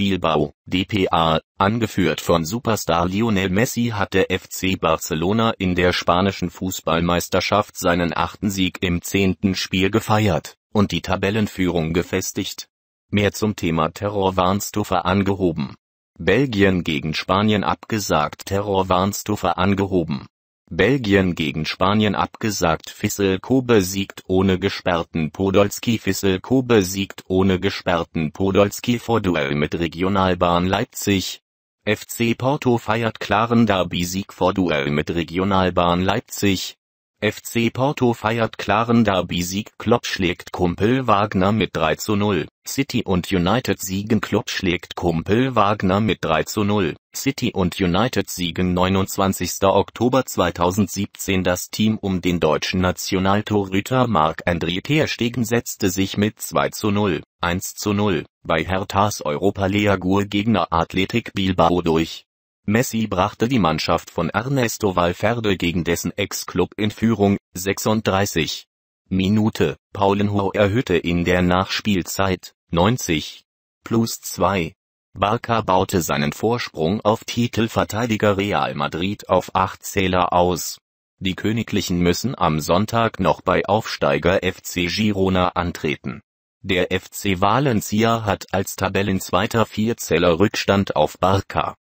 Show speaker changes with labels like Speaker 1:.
Speaker 1: Spielbau, DPA, angeführt von Superstar Lionel Messi hat der FC Barcelona in der spanischen Fußballmeisterschaft seinen achten Sieg im zehnten Spiel gefeiert und die Tabellenführung gefestigt. Mehr zum Thema Terrorwarnstufe angehoben. Belgien gegen Spanien abgesagt Terrorwarnstufe angehoben Belgien gegen Spanien abgesagt Fisselko siegt ohne gesperrten Podolski Fisselko siegt ohne gesperrten Podolski vor Duell mit Regionalbahn Leipzig. FC Porto feiert klaren Derby-Sieg vor Duell mit Regionalbahn Leipzig. FC Porto feiert klaren Derby-Sieg, Klopp schlägt Kumpel Wagner mit 3 zu 0. City und United siegen Klopp schlägt Kumpel Wagner mit 3 zu 0. City und United siegen 29. Oktober 2017 das Team um den deutschen Nationaltorhüter Marc-André Ter Stegen setzte sich mit 2 zu 0, 1 zu 0 bei Herthas Europa Leagur Gegner Athletic Bilbao durch. Messi brachte die Mannschaft von Ernesto Valverde gegen dessen Ex-Club in Führung, 36. Minute, Paulenho erhöhte in der Nachspielzeit, 90. Plus 2. Barca baute seinen Vorsprung auf Titelverteidiger Real Madrid auf 8 Zähler aus. Die Königlichen müssen am Sonntag noch bei Aufsteiger FC Girona antreten. Der FC Valencia hat als Tabellenzweiter Vierzeller Rückstand auf Barca.